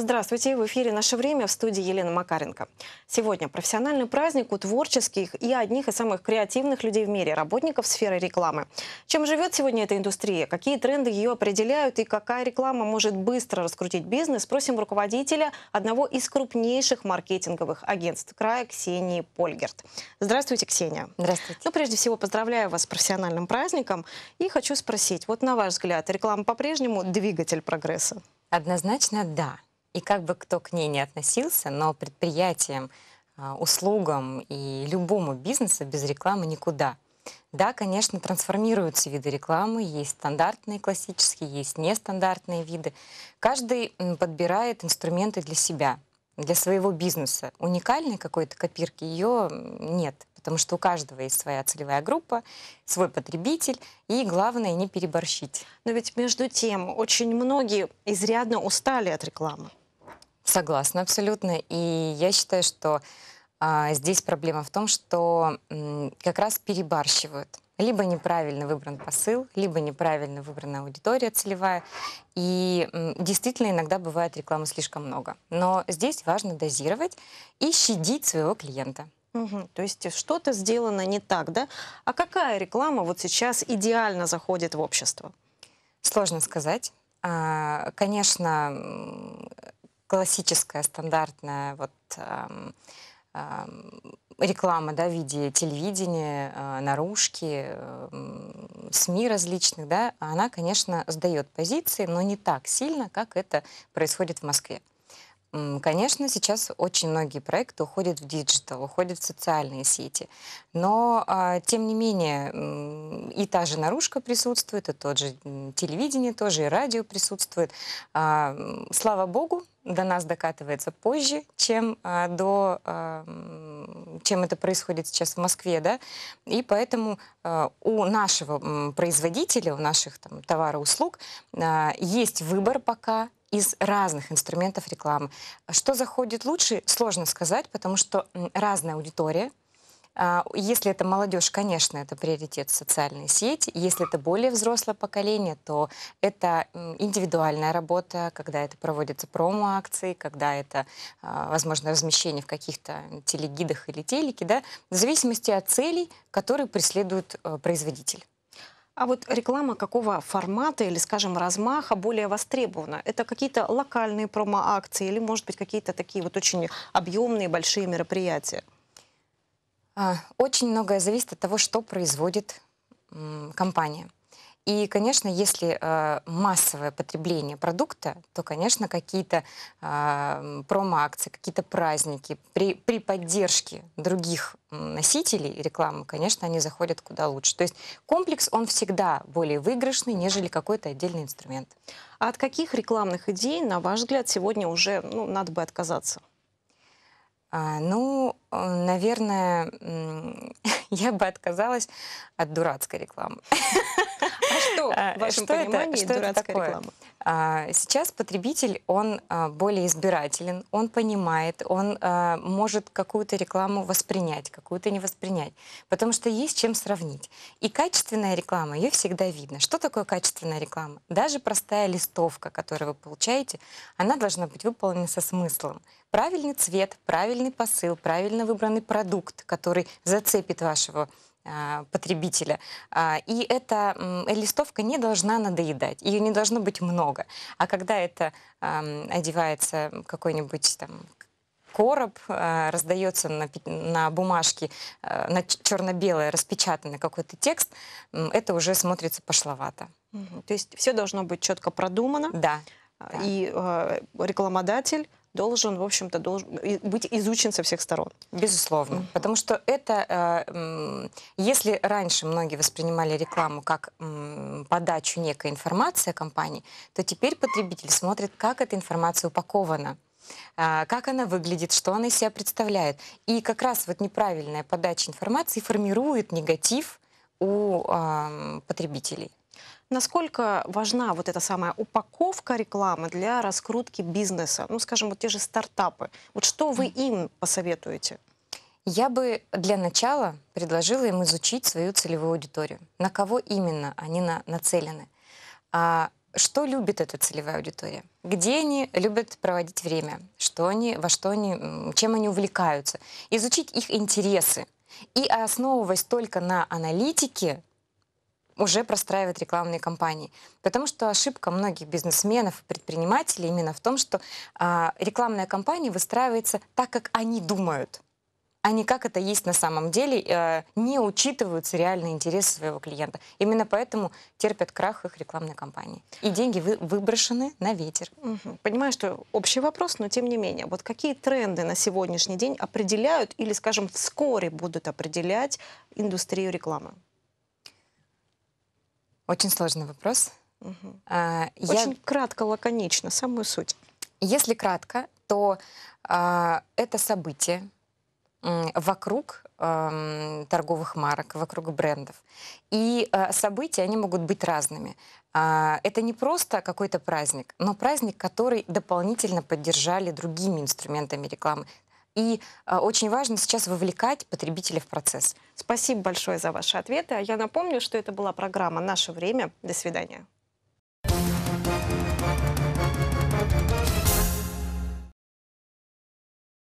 Здравствуйте, в эфире «Наше время» в студии Елена Макаренко. Сегодня профессиональный праздник у творческих и одних из самых креативных людей в мире, работников сферы рекламы. Чем живет сегодня эта индустрия, какие тренды ее определяют и какая реклама может быстро раскрутить бизнес, спросим руководителя одного из крупнейших маркетинговых агентств края Ксении Польгерт. Здравствуйте, Ксения. Здравствуйте. Ну, прежде всего, поздравляю вас с профессиональным праздником и хочу спросить, вот на ваш взгляд, реклама по-прежнему двигатель прогресса? Однозначно да. И как бы кто к ней не относился, но предприятиям, а, услугам и любому бизнесу без рекламы никуда. Да, конечно, трансформируются виды рекламы, есть стандартные классические, есть нестандартные виды. Каждый подбирает инструменты для себя, для своего бизнеса. Уникальной какой-то копирки ее нет, потому что у каждого есть своя целевая группа, свой потребитель, и главное не переборщить. Но ведь между тем очень многие изрядно устали от рекламы. Согласна абсолютно. И я считаю, что а, здесь проблема в том, что м, как раз перебарщивают. Либо неправильно выбран посыл, либо неправильно выбрана аудитория целевая. И м, действительно иногда бывает рекламы слишком много. Но здесь важно дозировать и щадить своего клиента. Угу. То есть что-то сделано не так, да? А какая реклама вот сейчас идеально заходит в общество? Сложно сказать. А, конечно, классическая, стандартная вот, эм, эм, реклама да, в виде телевидения, э, наружки, э, СМИ различных, да, она, конечно, сдает позиции, но не так сильно, как это происходит в Москве. Конечно, сейчас очень многие проекты уходят в диджитал, уходят в социальные сети. Но, а, тем не менее, и та же наружка присутствует, и тот же телевидение тоже, и радио присутствует. А, слава богу, до нас докатывается позже, чем, а, до, чем это происходит сейчас в Москве. Да? И поэтому у нашего производителя, у наших там, товаров, услуг есть выбор пока из разных инструментов рекламы. Что заходит лучше, сложно сказать, потому что разная аудитория. А, если это молодежь, конечно, это приоритет социальные сети. Если это более взрослое поколение, то это индивидуальная работа, когда это проводятся промо-акции, когда это, а, возможно, размещение в каких-то телегидах или телеке, да, в зависимости от целей, которые преследует э, производитель. А вот реклама какого формата или, скажем, размаха более востребована? Это какие-то локальные промо-акции или, может быть, какие-то такие вот очень объемные большие мероприятия? А, очень многое зависит от того, что производит компания. И, конечно, если э, массовое потребление продукта, то, конечно, какие-то э, промо-акции, какие-то праздники при, при поддержке других носителей рекламы, конечно, они заходят куда лучше. То есть комплекс, он всегда более выигрышный, нежели какой-то отдельный инструмент. А от каких рекламных идей, на ваш взгляд, сегодня уже ну, надо бы отказаться? А, ну, э, наверное, я бы отказалась от дурацкой рекламы. А что, в а, вашем понимании, дурацкая реклама? А, сейчас потребитель, он а, более избирателен, он понимает, он а, может какую-то рекламу воспринять, какую-то не воспринять, потому что есть чем сравнить. И качественная реклама, ее всегда видно. Что такое качественная реклама? Даже простая листовка, которую вы получаете, она должна быть выполнена со смыслом. Правильный цвет, правильный посыл, правильно выбранный продукт, который зацепит вашего а, потребителя. А, и эта э, листовка не должна надоедать, ее не должно быть много. А когда это одевается какой-нибудь там короб, а, раздается на, на бумажке, на черно-белое распечатанный какой-то текст, это уже смотрится пошловато. Угу. То есть все должно быть четко продумано. Да. И э, рекламодатель должен, в общем-то, должен быть изучен со всех сторон. Безусловно. Mm -hmm. Потому что это, э, если раньше многие воспринимали рекламу как подачу некой информации о компании, то теперь потребитель смотрит, как эта информация упакована э, как она выглядит, что она из себя представляет. И как раз вот неправильная подача информации формирует негатив у э, потребителей. Насколько важна вот эта самая упаковка рекламы для раскрутки бизнеса? Ну, скажем, вот те же стартапы. Вот что вы им посоветуете? Я бы для начала предложила им изучить свою целевую аудиторию. На кого именно они на, нацелены? А, что любит эта целевая аудитория? Где они любят проводить время? Что они, во что они, чем они увлекаются? Изучить их интересы. И основываясь только на аналитике, уже простраивать рекламные кампании. Потому что ошибка многих бизнесменов и предпринимателей именно в том, что а, рекламная кампания выстраивается так, как они думают они а как это есть на самом деле, а, не учитываются реальные интересы своего клиента. Именно поэтому терпят крах их рекламной кампании. И деньги вы, выброшены на ветер. Понимаю, что общий вопрос, но тем не менее. Вот какие тренды на сегодняшний день определяют или, скажем, вскоре будут определять индустрию рекламы? Очень сложный вопрос. Угу. А, Очень я... кратко, лаконично, самую суть. Если кратко, то а, это событие вокруг э, торговых марок, вокруг брендов. И э, события, они могут быть разными. Э, это не просто какой-то праздник, но праздник, который дополнительно поддержали другими инструментами рекламы. И э, очень важно сейчас вовлекать потребителей в процесс. Спасибо большое за ваши ответы. А я напомню, что это была программа «Наше время». До свидания.